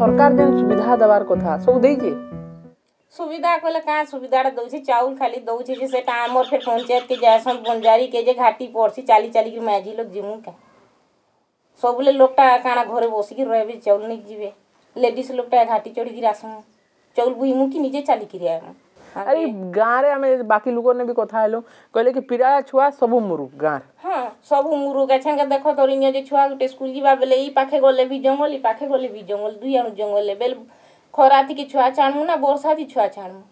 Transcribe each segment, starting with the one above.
সরকার যে সুবিধা দেবার কথা সব দেইছে সুবিধা কইলে কাঁ সুবিধাটা দৌছে চাউল খালি দৌছে যে সেটা আমার ফের পঞ্চায়েত কে যাসন বঞ্জারি কে যে ঘাটি পড়ছি চালি চালি কি মাঝি লোক জিমু কা সবলে লোকটা কানা ঘরে বসিকি রহবে চাউল নিয়ে যাবে লেডিস লোকটা ঘাটি চড়িকি আসুন চাউল বুইমু কি নিজে চালিকি আইমু ଆରେ ଗାଁରେ ଆମେ ବାକି ଲୋକମାନେ ବି କଥା ହେଲୁ କହିଲେ କି ପିଲା ଛୁଆ ସବୁ ମୁରୁକ ଗାଁରେ ହଁ ସବୁ ମୁରୁକ ଏଛେନକେ ଦେଖ ତରି ନିଅ ଯେ ଛୁଆ ଗୋଟେ ସ୍କୁଲ ଯିବା ବେଲେ ଇ ପାଖେ ଗଲେ ବି ଜଙ୍ଗଲ ଇ ପାଖେ ଗଲେ ବି ଜଙ୍ଗଲ ଦୁଇ ଆଣୁ ଜଙ୍ଗଲରେ ବେଲେ ଖରା ଟିକେ ଛୁଆ ଛାଡ଼ମୁ ନା ବର୍ଷା ଥି ଛୁଆ ଛାଡ଼ମୁ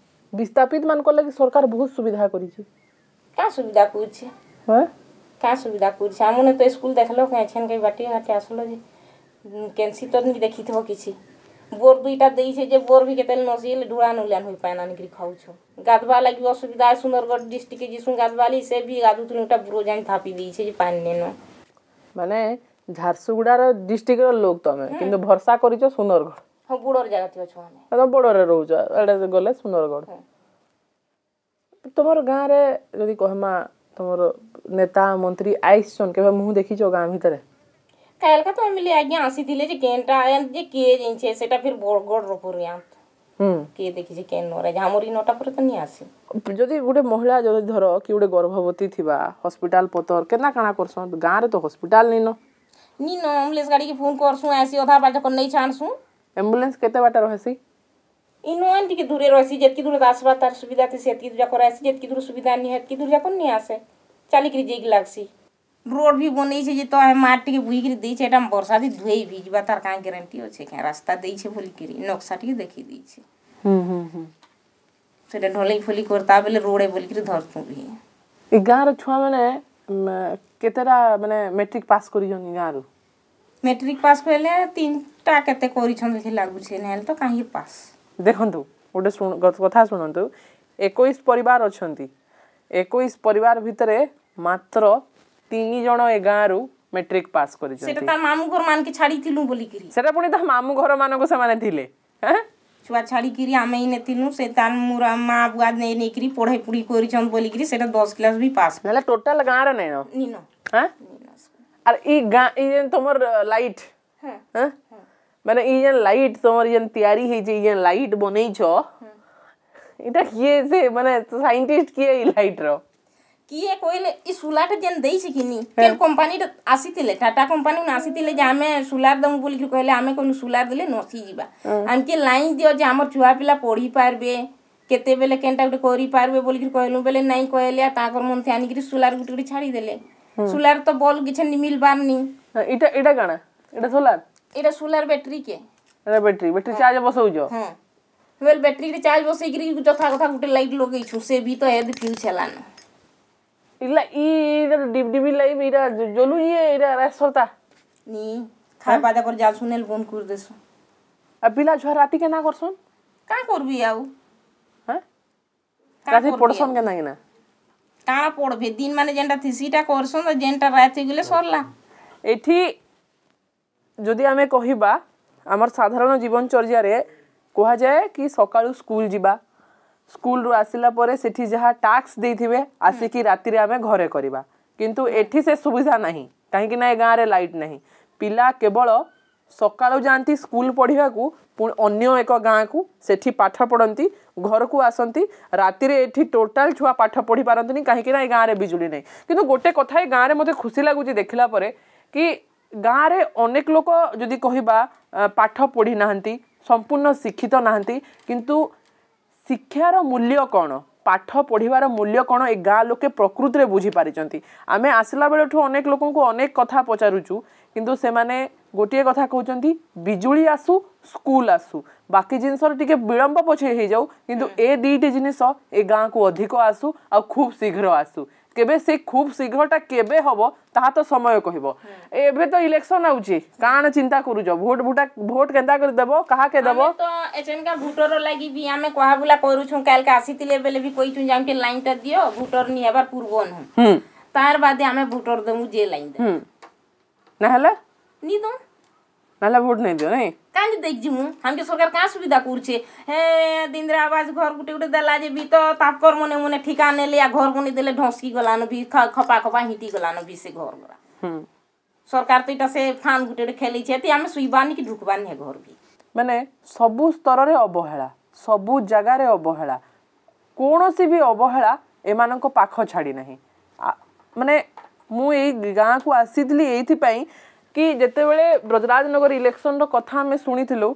ବିସ୍ଥାପିତ ମାନଙ୍କର ଲାଗି ସରକାର ବହୁତ ସୁବିଧା କରିଛି କାଁ ସୁବିଧା କରୁଛି କାଁ ସୁବିଧା କରୁଛି ଆମମାନେ ତ ସ୍କୁଲ ଦେଖିଲ କେଁ କେ ବାଟି ଘାଟି ଆସିଲ ଯେ କେନ୍ସି ତ ଦେଖି ଥିବ କିଛି বোর দুইটা দিয়েছে যে বোর ভি কেতে নসিল ঢুড়া নুলিয়ান হয়ে পায় না নিকি খাওছু গাধবা লাগি অসুবিধা সুন্দরগড় ডিস্ট্রিক্টে যিসু গাধবালি সে ভি গাধুতুনি ওটা বুড়ো জানি থাপি দিয়েছে যে পানি নেন মানে ঝারসুগুড়ার ডিস্ট্রিক্টর লোক তুমি কিন্তু ভরসা করিছ সুন্দরগড় হ্যাঁ বুড়োর জায়গাতে অছ আমি তুমি বড়রে রহুছ এটা গলে সুন্দরগড় তোমার গাঁরে যদি কহমা তোমার নেতা মন্ত্রী আইসছন কেবে মুহ দেখিছ গাঁ ভিতরে କାଏଲ୍ କା ତ ଏମିତି ଆଜ୍ଞା ଆସିଥିଲେ ଯେ କେନ୍ଟା ଆୟାନ୍ ଯେ କିଏ ଜିନିଛେ ସେଟା ଫିର୍ ବରଗଡ଼ର ପରେ ଆନ୍ତ କିଏ ଦେଖିଛି କେନ୍ ନରେ ଆମର ଇ ନଟା ପରେ ତ ନି ଆସି ଯଦି ଗୋଟେ ମହିଳା ଯଦି ଧର କି ଗୋଟେ ଗର୍ଭବତୀ ଥିବା ହସ୍ପିଟାଲ ପତର କେନ୍ତା କାଣା କରସନ୍ ଗାଁରେ ତ ହସ୍ପିଟାଲ ନିନ ନିନ ଆମ୍ବୁଲାନ୍ସ ଗାଡ଼ିକି ଫୋନ୍ କରସୁଁ ଆସି ଅଧା ବାଟକ ନେଇ ଛାଡ଼ସୁଁ ଆମ୍ବୁଲାନ୍ସ କେତେ ବାଟ ରହେସି ଇନୁ ଆନ୍ ଟିକେ ଦୂରେ ରହେସି ଯେତ୍କି ଦୂର ଆସବା ତାର ସୁବିଧା ଥିସି ସେତ୍କି ଦୂର ଯାକ ରହେସି ଯେତ୍କି ଦୂର ସୁବିଧା ନି ହେତ୍କି ଦୂର ଯାକ ନି ଆସେ ଚାଲିକିରି ଯାଇକି ଲାଗ୍ସି रोड भी बनै छै जे तोहे माटिके भुइकि दै छै एटामे वर्षा दी धोइ भिजबा तार कहाँ गारंटी हो छै कहाँ रास्ता दै छै बोलिकरि नक्शा टिके देखि दै छै হুম হুম হুম সেটা ঢলেই ফলি করতা বেলে রোডে বলিকরি ধরছু ভি এই গাঁর ছুয়া মানে কেতেটা মানে মেট্রিক পাস করিছন গাঁরু মেট্রিক পাস কইলে তিনটা কেতে করিছন দেখি লাগুছে নেল তো কাহি পাস দেখন্তু ଗୋଟେ କଥା ଶୁଣନ୍ତୁ ଏକୋଇଶ ପରିବାର ଅଛନ୍ତି ଏକୋଇଶ ପରିବାର ଭିତରେ ମାତ୍ର ତିନି ଜଣ ଏ ଗାଁରୁ ମେଟ୍ରିକ ପାସ୍ କରିଛନ୍ତି ସେଟା ତା ମାମୁ ଘର ମାନକେ ଛାଡ଼ିଥିଲୁ ବୋଲିକିରି ସେଟା ପୁଣି ତା ମାମୁ ଘର ମାନଙ୍କୁ ସେମାନେ ଥିଲେ ହଁ ଛୁଆ ଛାଡ଼ିକିରି ଆମେ ଇନେ ଥିଲୁ ସେ ତାର ମୋର ମା ବୁଆ ନେଇ ନେଇକିରି ପଢ଼ାଇ ପଢ଼ି କରିଛନ୍ ବୋଲିକିରି ସେଟା ଦଶ କ୍ଲାସ ବି ପାସ୍ ହେଲେ ଟୋଟାଲ ଗାଁର ନାଇଁ ନିନ ହଁ ଆର ଇ ଗାଁ ଇ ଯେନ୍ ତମର ଲାଇଟ୍ ହଁ ମାନେ ଇ ଯେନ୍ ଲାଇଟ୍ ତମର ଯେନ୍ ତିଆରି ହେଇଛି ଇ ଯେନ୍ ଲାଇଟ୍ ବନେଇଛ ଇଟା କିଏ ସେ ମାନେ ସାଇଣ୍ଟିଷ୍ଟ କିଏ ଇ ଲାଇଟ୍ର କିଏ କହିଲେ ଇ ସୁଲାଟା ଯେନ୍ ଦେଇଛି କିନି କେନ୍ କମ୍ପାନୀର ଆସିଥିଲେ ଟାଟା କମ୍ପାନୀନୁ ଆସିଥିଲେ ଯେ ଆମେ ସୁଲାର ଦମୁ ବୋଲିକିରି କହିଲେ ଆମେ କହିଲୁ ସୁଲାର ଦେଲେ ନସିଯିବା ଆମକେ ଲାଇନ୍ ଦିଅ ଯେ ଆମର ଛୁଆ ପିଲା ପଢ଼ି ପାରିବେ କେତେବେଲେ କେନ୍ଟା ଗୋଟେ କରିପାରିବେ ବୋଲିକିରି କହିଲୁ ବେଲେ ନାଇଁ କହିଲେ ତାଙ୍କର ମନ୍ଥି ଆଣିକିରି ସୁଲାର ଗୋଟେ ଗୋଟେ ଛାଡ଼ିଦେଲେ ସୁଲାର ତ ବଲ୍ କିଛି ମିଲବାରନି ଏଇଟା ଏଇଟା କାଣା ଏଇଟା ସୁଲାର ଏଇଟା ସୁଲାର ବ୍ୟାଟେରୀ କେ ଏଇଟା ବ୍ୟାଟେରୀ ବ୍ୟାଟେରୀ ଚାର୍ଜ ବସଉଛ ହଁ ବେଲେ ବ୍ୟାଟେରୀରେ ଚାର୍ଜ ବସେଇକିରି ଯଥା କଥା ଗୋଟେ ଲାଇଟ୍ ଲଗେଇଛୁ ସେ ବି ତ ଏବେ ଫ୍ୟୁଜ୍ ହେଲାନ ଇଲା ଇଟା ଡିବି ଲାଗି ଇଟା ଜଲୁ ଇଏ ଇଟା ରାସତା ନି ଖାଇ ପାଦା କରି ଯାଉଛୁ ନେଲ ବନ୍ଦ କରି ଦେସୁ ଆଉ ପିଲା ଛୁଆ ରାତି କେନା କରସନ୍ କାଁ କରବି ଆଉ ରାତି ପଢ଼ସନ୍ କେନା କିନା କାଣା ପଢ଼ବେ ଦିନ ମାନେ ଯେନ୍ଟା ଥିସିଟା କରସନ୍ ଯେନ୍ଟା ରାତି ଗଲେ ସରିଲା ଏଠି ଯଦି ଆମେ କହିବା ଆମର ସାଧାରଣ ଜୀବନଚର୍ଯ୍ୟାରେ କୁହାଯାଏ କି ସକାଳୁ ସ୍କୁଲ ଯିବା स्कूल रु आसला जहाँ टास्क देखे आसिक रात घरे किंतु एटी से सुविधा ना कहीं गाँव में लाइट ना पा केवल सका जाती स्कूल पढ़ा अन्यो एक गाँ को सेठी पाठ पढ़ती घर को आसती राति टोटाल छुआ पाठ पढ़ी पारती कहीं गाँव में विजुड़ी ना कि गोटे कथा गाँव में मतलब खुशी लगुच देखला लापर कि गाँव में अनेक लोक जदि कह पाठ पढ़ी ना संपूर्ण शिक्षित नहांती कितु ଶିକ୍ଷାର ମୂଲ୍ୟ କ'ଣ ପାଠ ପଢ଼ିବାର ମୂଲ୍ୟ କ'ଣ ଏ ଗାଁ ଲୋକେ ପ୍ରକୃତିରେ ବୁଝିପାରିଛନ୍ତି ଆମେ ଆସିଲା ବେଳଠୁ ଅନେକ ଲୋକଙ୍କୁ ଅନେକ କଥା ପଚାରୁଛୁ କିନ୍ତୁ ସେମାନେ ଗୋଟିଏ କଥା କହୁଛନ୍ତି ବିଜୁଳି ଆସୁ ସ୍କୁଲ ଆସୁ ବାକି ଜିନିଷର ଟିକେ ବିଳମ୍ବ ପଛେ ହେଇଯାଉ କିନ୍ତୁ ଏ ଦୁଇଟି ଜିନିଷ ଏ ଗାଁକୁ ଅଧିକ ଆସୁ ଆଉ ଖୁବ୍ ଶୀଘ୍ର ଆସୁ केबे से खूब शीघ्रटा केबे हबो ता तो समय कहिब हाँ। एबे तो इलेक्शन आउची कान चिंता करू जो वोट भुटा वोट केंदा कर देबो कहा के देबो तो एजन का भुटर लागि भी आमे कहाबुला करू छु काल के आसीतिले बेले भी कोई छु जाम के लाइन त दियो भुटर नि हेबार पूर्वन हम तार बादे आमे भुटर देमु जे लाइन नहला नि दो नहला वोट नहीं दियो नहीं कहीं सरकार क्या सुविधा करुचे इंदिरा आवास घर गुटे गुटे देलाजे भी तो ताकर मन मन ठिका ने घर मन दे ढसकी गलान भी खपा खपा हिटी गलान भी से घर गुरा सरकार तो ये फांद गुटे गुटे खेली आम शुबानी कि ढुकबानी घर भी मैंने सब स्तर में अवहेला सब जगार अवहेला कौन सी भी अवहेला एम छाड़ी ना मानने मु गाँ को आसी କି ଯେତେବେଳେ ବ୍ରଜରାଜନଗର ଇଲେକ୍ସନର କଥା ଆମେ ଶୁଣିଥିଲୁ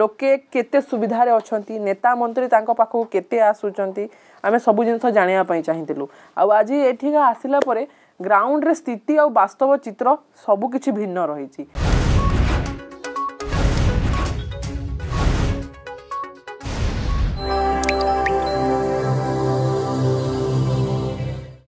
ଲୋକେ କେତେ ସୁବିଧାରେ ଅଛନ୍ତି ନେତା ମନ୍ତ୍ରୀ ତାଙ୍କ ପାଖକୁ କେତେ ଆସୁଛନ୍ତି ଆମେ ସବୁ ଜିନିଷ ଜାଣିବା ପାଇଁ ଚାହିଁଥିଲୁ ଆଉ ଆଜି ଏଠିକା ଆସିଲା ପରେ ଗ୍ରାଉଣ୍ଡରେ ସ୍ଥିତି ଆଉ ବାସ୍ତବ ଚିତ୍ର ସବୁକିଛି ଭିନ୍ନ ରହିଛି